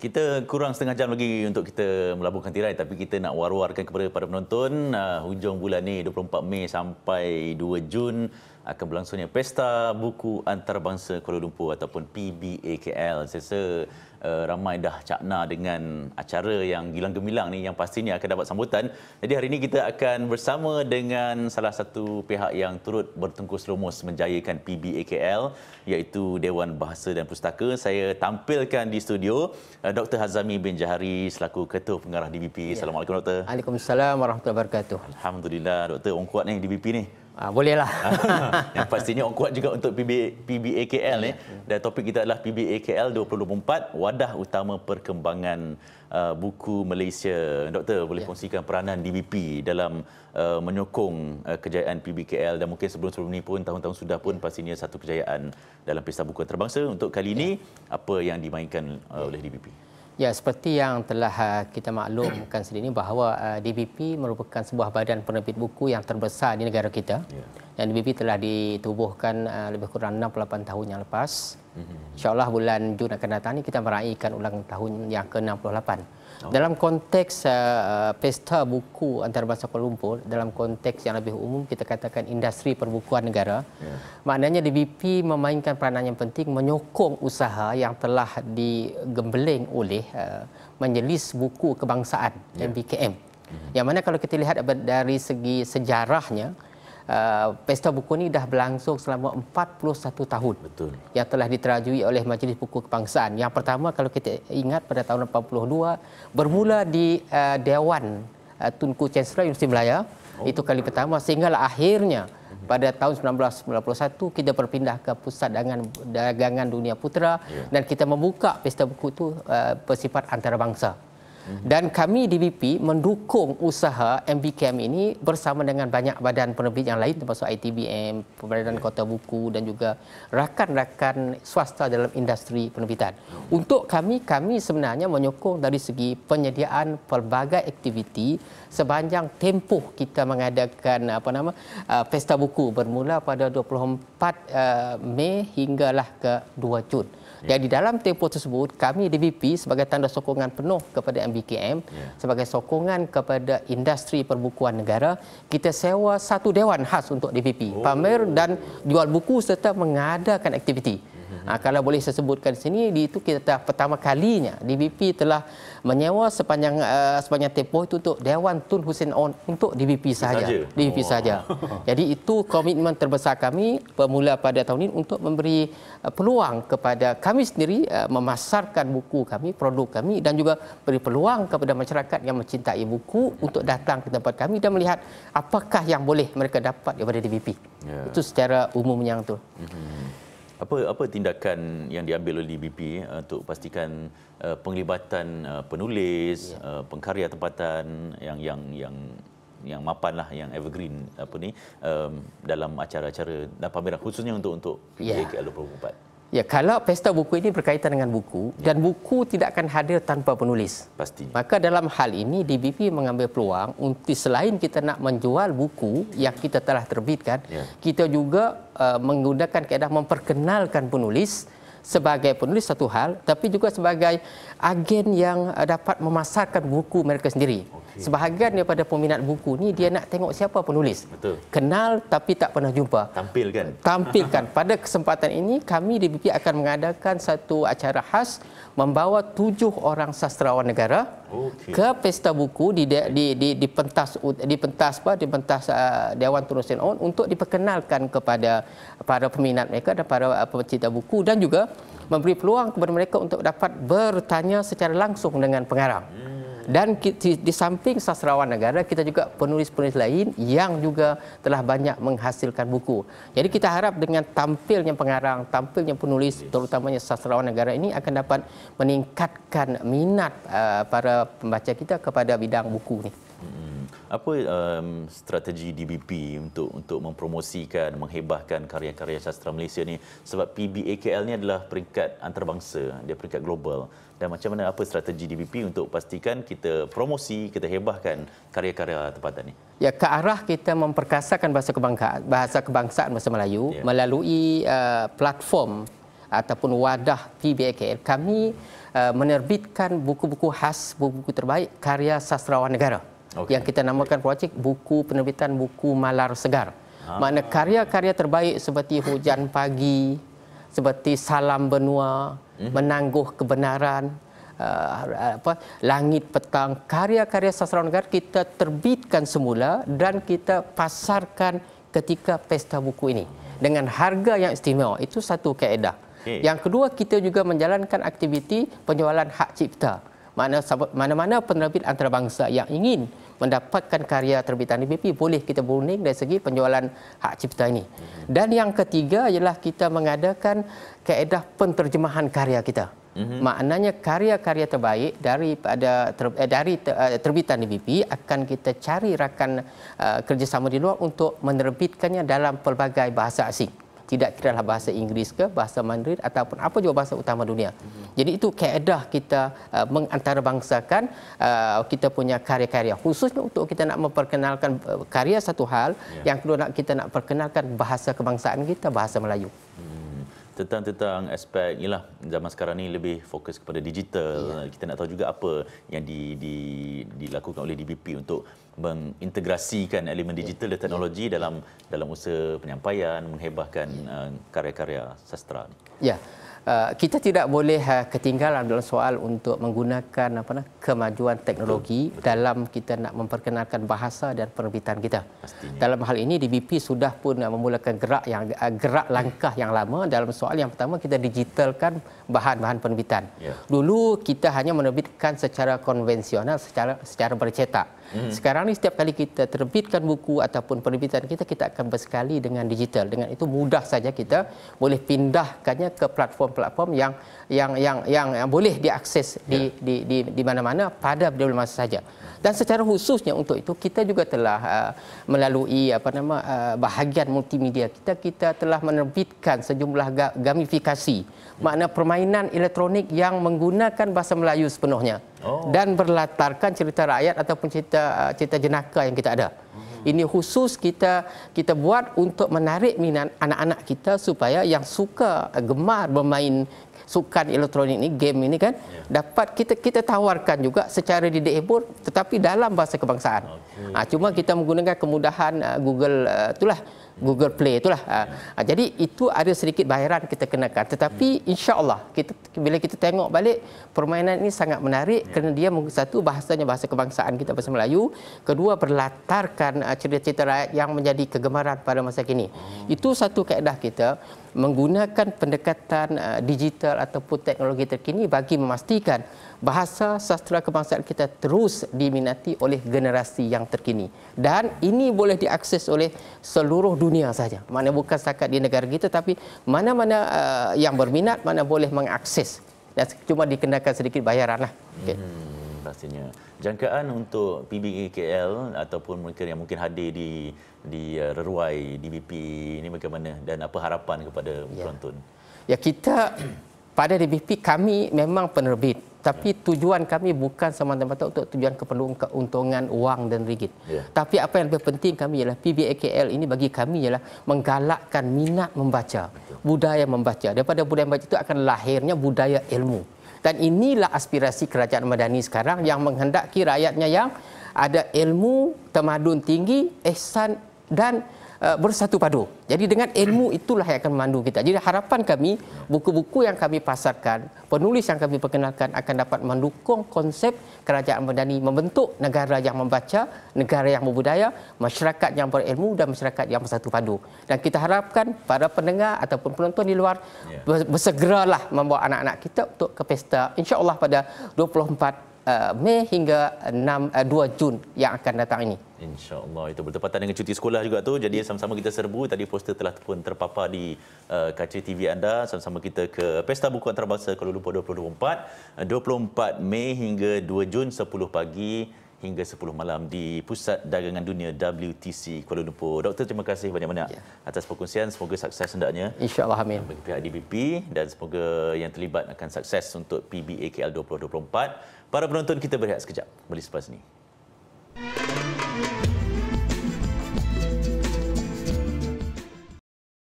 Kita kurang setengah jam lagi untuk kita melabuhkan tirai tapi kita nak war-warkan kepada para penonton uh, hujung bulan ni 24 Mei sampai 2 Jun akan berlangsungnya Pesta Buku Antarabangsa Kuala Lumpur ataupun PBAKL. Saya rasa uh, ramai dah cakna dengan acara yang gilang gemilang ni yang pastinya akan dapat sambutan. Jadi hari ini kita akan bersama dengan salah satu pihak yang turut bertungkus lumus menjayakan PBAKL iaitu Dewan Bahasa dan Pustaka. Saya tampilkan di studio uh, eh, Dr. Hazami bin Jahari selaku Ketua Pengarah DBP. Ya. Assalamualaikum Doktor. Waalaikumsalam warahmatullahi wabarakatuh. Alhamdulillah Doktor, orang kuat ni DBP ni. Ha, ah, boleh ah, Yang pastinya kuat juga untuk PBA, PBAKL ni. Eh. Ya. Dan topik kita adalah PBAKL 2024, wadah utama perkembangan uh, buku Malaysia. Doktor, boleh ya. kongsikan peranan DBP dalam uh, menyokong uh, kejayaan PBKL dan mungkin sebelum-sebelum ini pun, tahun-tahun sudah pun ya. pastinya satu kejayaan dalam Pesta Buku Antarabangsa. Untuk kali ya. ini, apa yang dimainkan uh, oleh DBP? Ya, seperti yang telah uh, kita maklumkan sendiri ini bahawa uh, DBP merupakan sebuah badan penerbit buku yang terbesar di negara kita. Ya. Dan DBP telah ditubuhkan uh, lebih kurang 68 tahun yang lepas. mm InsyaAllah bulan Jun akan datang ini kita meraihkan ulang tahun yang ke-68. Oh. Dalam konteks uh, uh, pesta buku antarabangsa Kuala Lumpur, dalam konteks yang lebih umum kita katakan industri perbukuan negara, yeah. maknanya DBP memainkan peranan yang penting menyokong usaha yang telah digembleng oleh uh, Majlis Buku Kebangsaan, yeah. MBKM. Mhm. Yang mana kalau kita lihat dari segi sejarahnya, Eh, pesta Buku ini dah berlangsung selama 41 tahun Betul. yang telah diterajui oleh Majlis Buku Kebangsaan. Yang pertama kalau kita ingat pada tahun 82 bermula di uh, Dewan uh, Tunku Chancellor Universiti Melaya oh. itu kali pertama sehinggalah akhirnya mhm. pada tahun 1991 kita berpindah ke pusat dagangan, dagangan dunia putera yeah. dan kita membuka pesta buku itu uh, bersifat antarabangsa. Dan kami di BP mendukung usaha MBKM ini bersama dengan banyak badan penerbit yang lain termasuk ITBM, Pemerintahan Kota Buku dan juga rakan-rakan swasta dalam industri penerbitan. Untuk kami, kami sebenarnya menyokong dari segi penyediaan pelbagai aktiviti sepanjang tempoh kita mengadakan apa nama uh, Pesta Buku bermula pada 24 uh, Mei hinggalah ke 2 Jun. Dan ya. di dalam tempoh tersebut, kami DPP sebagai tanda sokongan penuh kepada MBKM, yeah. sebagai sokongan kepada industri perbukuan negara, kita sewa satu dewan khas untuk DPP. Oh. Pamer dan jual buku serta mengadakan aktiviti. Uh, kalau boleh saya sebutkan sini di itu kita telah pertama kalinya DBP telah menyewa sepanjang uh, sepanjang tempoh itu untuk Dewan Tun Hussein On untuk DBP Saja. DBP oh. saja. Jadi itu komitmen terbesar kami bermula pada tahun ini untuk memberi uh, peluang kepada kami sendiri uh, memasarkan buku kami, produk kami dan juga beri peluang kepada masyarakat yang mencintai buku untuk datang ke tempat kami dan melihat apakah yang boleh mereka dapat daripada DBP. Yeah. Itu secara umumnya yang tu. Mm-hmm apa apa tindakan yang diambil oleh DBP eh, untuk pastikan eh, penglibatan eh, penulis yeah. Ya. pengkarya tempatan yang yang yang yang mapan lah yang evergreen apa ni dalam acara-acara dan pameran khususnya untuk untuk yeah. KL 2024 Ya, kalau pesta buku ini berkaitan dengan buku ya. dan buku tidak akan hadir tanpa penulis. Pasti. Maka dalam hal ini DBP mengambil peluang untuk selain kita nak menjual buku yang kita telah terbitkan, ya. kita juga uh, menggunakan keadaan memperkenalkan penulis sebagai penulis satu hal, tapi juga sebagai agen yang eh, dapat memasarkan buku mereka sendiri. Okay. Sebahagian daripada peminat buku ni dia nak tengok siapa penulis. Betul. Kenal tapi tak pernah jumpa. Kan? Tampilkan. Tampilkan. Pada kesempatan ini kami di BP akan mengadakan satu acara khas membawa tujuh orang sastrawan negara okay. ke pesta buku di di di, di, di pentas di pentas apa di pentas uh, Dewan Turunan untuk diperkenalkan kepada para peminat mereka dan para eh, pencipta buku dan juga memberi peluang kepada mereka untuk dapat bertanya secara langsung dengan pengarang. Hmm. Dan di, di samping sastrawan negara, kita juga penulis-penulis lain yang juga telah banyak menghasilkan buku. Jadi kita harap dengan tampilnya pengarang, tampilnya penulis, terutamanya sastrawan negara ini akan dapat meningkatkan minat uh, para pembaca kita kepada bidang buku ini apa um, strategi DBP untuk untuk mempromosikan menghebahkan karya-karya sastra Malaysia ni sebab PBAKL ni adalah peringkat antarabangsa dia peringkat global dan macam mana apa strategi DBP untuk pastikan kita promosi kita hebahkan karya-karya tempatan ni ya ke arah kita memperkasakan bahasa kebangsaan bahasa kebangsaan bahasa Melayu ya. melalui uh, platform ataupun wadah PBAKL kami uh, menerbitkan buku-buku khas buku-buku terbaik karya sastrawan negara okay. yang kita namakan projek buku penerbitan buku malar segar. Ha. Makna karya-karya terbaik seperti hujan pagi, seperti salam benua, mm-hmm. menangguh kebenaran, uh, apa langit petang, karya-karya sastra negara kita terbitkan semula dan kita pasarkan ketika pesta buku ini dengan harga yang istimewa. Itu satu kaedah. Okay. Yang kedua kita juga menjalankan aktiviti penjualan hak cipta mana-mana penerbit antarabangsa yang ingin mendapatkan karya terbitan DPP boleh kita berunding dari segi penjualan hak cipta ini. Mhm. Dan yang ketiga ialah kita mengadakan kaedah penterjemahan karya kita. Mm-hmm. Maknanya karya-karya terbaik daripada ter, eh, dari ter, eh, terbitan DPP akan kita cari rakan uh, kerjasama di luar untuk menerbitkannya dalam pelbagai bahasa asing tidak kiralah bahasa Inggeris ke, bahasa Mandarin ataupun apa juga bahasa utama dunia. Jadi itu keedah kita uh, mengantarabangsakan uh, kita punya karya-karya. Khususnya untuk kita nak memperkenalkan uh, karya satu hal, yeah. yang kedua nak kita nak perkenalkan bahasa kebangsaan kita, bahasa Melayu tentang-tentang aspek inilah zaman sekarang ni lebih fokus kepada digital. Yeah. Kita nak tahu juga apa yang di, di, dilakukan oleh DBP untuk mengintegrasikan elemen ya. digital yeah. dan ya. teknologi yeah. dalam dalam usaha penyampaian menghebahkan yeah. uh, karya-karya sastra. Ya. Eh, kita tidak boleh uh, ketinggalan dalam soal untuk menggunakan apa nah, kemajuan teknologi betul, betul. dalam kita nak memperkenalkan bahasa dan penerbitan kita. Pastinya. Dalam hal ini DBP sudah pun uh, memulakan gerak yang uh, gerak langkah yang lama dalam soal yang pertama kita digitalkan bahan-bahan penerbitan. Yeah. Dulu kita hanya menerbitkan secara konvensional secara secara bercetak. Hmm. Sekarang ni setiap kali kita terbitkan buku ataupun penerbitan kita kita akan bersekali dengan digital. Dengan itu mudah saja kita boleh pindahkannya ke platform-platform yang yang yang yang, yang boleh diakses di, yeah. di, di di di mana-mana pada bila-bila masa saja. Dan secara khususnya untuk itu kita juga telah uh, melalui apa nama uh, bahagian multimedia kita kita telah menerbitkan sejumlah gamifikasi makna permainan elektronik yang menggunakan bahasa Melayu sepenuhnya. Oh. dan berlatarkan cerita rakyat ataupun cerita uh, cerita jenaka yang kita ada. Hmm. Ini khusus kita kita buat untuk menarik minat anak-anak kita supaya yang suka uh, gemar bermain sukan elektronik ini game ini kan yeah. dapat kita kita tawarkan juga secara didik hibur tetapi dalam bahasa kebangsaan. Okay. Ha, ah, cuma kita menggunakan kemudahan uh, Google uh, itulah Google Play itulah. Yeah. Ha, ya. ah, jadi itu ada sedikit bayaran kita kenakan tetapi yeah. insya-Allah kita bila kita tengok balik permainan ini sangat menarik yeah. kerana dia satu bahasanya bahasa kebangsaan kita bahasa Melayu, kedua berlatarkan uh, cerita-cerita rakyat yang menjadi kegemaran pada masa kini. Hmm. Itu satu kaedah kita menggunakan pendekatan uh, digital ataupun teknologi terkini bagi memastikan bahasa sastra kebangsaan kita terus diminati oleh generasi yang terkini dan ini boleh diakses oleh seluruh dunia saja mana bukan sahaja di negara kita tapi mana-mana uh, yang berminat mana boleh mengakses dan cuma dikenakan sedikit bayaranlah okey hmm, rasanya jangkaan untuk PBKL ataupun mereka yang mungkin hadir di di uh, reruai DBP ini bagaimana dan apa harapan kepada ya. penonton ya kita pada DBP kami memang penerbit tapi yeah. tujuan kami bukan semata-mata untuk tujuan keperluan keuntungan wang dan ringgit. Yeah. Tapi apa yang lebih penting kami ialah PBAKL ini bagi kami ialah menggalakkan minat membaca, Betul. budaya membaca. Daripada budaya membaca itu akan lahirnya budaya ilmu. Dan inilah aspirasi kerajaan Madani sekarang yang menghendaki rakyatnya yang ada ilmu, temadun tinggi, ihsan dan Uh, bersatu padu. Jadi dengan ilmu itulah yang akan memandu kita. Jadi harapan kami buku-buku yang kami pasarkan, penulis yang kami perkenalkan akan dapat mendukung konsep kerajaan madani membentuk negara yang membaca, negara yang berbudaya, masyarakat yang berilmu dan masyarakat yang bersatu padu. Dan kita harapkan para pendengar ataupun penonton di luar ya. bersegeralah membawa anak-anak kita untuk ke pesta insya-Allah pada 24 uh, Mei hingga 6 uh, 2 Jun yang akan datang ini. InsyaAllah itu bertepatan dengan cuti sekolah juga tu. Jadi sama-sama kita serbu. Tadi poster telah pun terpapar di uh, kaca TV anda. Sama-sama kita ke Pesta Buku Antarabangsa Kuala Lumpur 2024. 24 Mei hingga 2 Jun 10 pagi hingga 10 malam di Pusat Dagangan Dunia WTC Kuala Lumpur. Doktor, terima kasih banyak-banyak ya. atas perkongsian. Semoga sukses hendaknya. InsyaAllah, amin. Bagi pihak DBP dan semoga yang terlibat akan sukses untuk PBAKL 2024. Para penonton kita berehat sekejap. Kembali selepas ini.